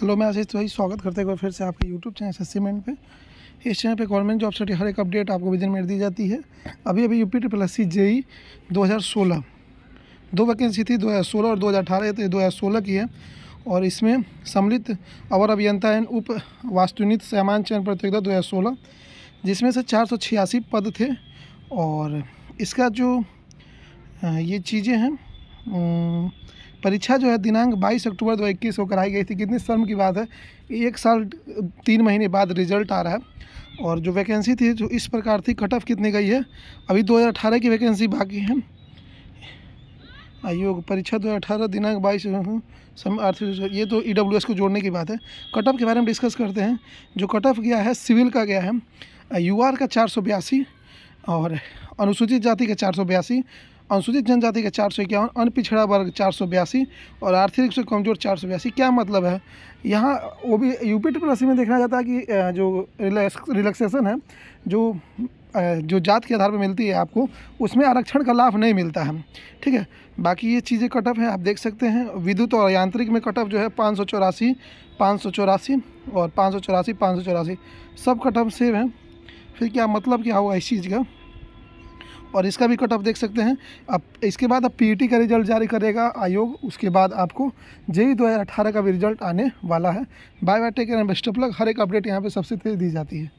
hello मैं आशीष भाई स्वागत करते हुए फिर से आपके यूट्यूब चैनल सस्सीमेंट पे इस चैनल पे गवर्नमेंट जॉब स्टडी हर एक अपडेट आपको विदिन मिनट दी जाती है अभी अभी UP triple S C JE दो हज़ार सोलह दो वैकेंसी थी दो हज़ार सोलह और दो हज़ार अठारह तो हज़ार सोलह की है और इसमें सम्मिलित अवर अभियंता एंड उप वास्तुनित सामान चयन प्रतियोगिता दो हज़ार सोलह जिसमें से चार सौ छियासी पद थे और इसका जो ये चीज़ें हैं परीक्षा जो है दिनांक 22 अक्टूबर 2021 को कराई गई थी कितनी शर्म की बात है एक साल तीन महीने बाद रिजल्ट आ रहा है और जो वैकेंसी थी जो इस प्रकार थी कट ऑफ कितनी गई है अभी 2018 की वैकेंसी बाकी है आयोग परीक्षा 2018 दिनांक 22 समय आर्थिक ये तो ई e को जोड़ने की बात है कट ऑफ के बारे में डिस्कस करते हैं जो कट ऑफ गया है सिविल का गया है यू का चार और अनुसूचित जाति का चार अनुसूचित जनजाति का चार सौ इक्यावन अन पिछड़ा वर्ग चार सौ बयासी और आर्थिक रूप से कमज़ोर चार सौ बयासी क्या मतलब है यहाँ वो भी यूपी ट्रिपल में देखना जाता है कि जो रिलैक्सेशन है जो जो जात के आधार पर मिलती है आपको उसमें आरक्षण का लाभ नहीं मिलता है ठीक है बाकी ये चीज़ें कट ऑफ आप देख सकते हैं विद्युत और यांत्रिक में कट ऑफ जो है पाँच सौ चौरासी पाँच सौ चौरासी और पाँच सौ चौरासी पाँच सौ चौरासी सब कट ऑफ सेम है फिर क्या मतलब क्या हुआ इस चीज़ का और इसका भी कट ऑफ देख सकते हैं अब इसके बाद अब पीईटी e का रिजल्ट जारी करेगा आयोग उसके बाद आपको जेई 2018 का भी रिजल्ट आने वाला है bye bye take and best of luck हर एक अपडेट यहाँ पे सबसे तेज दी जाती है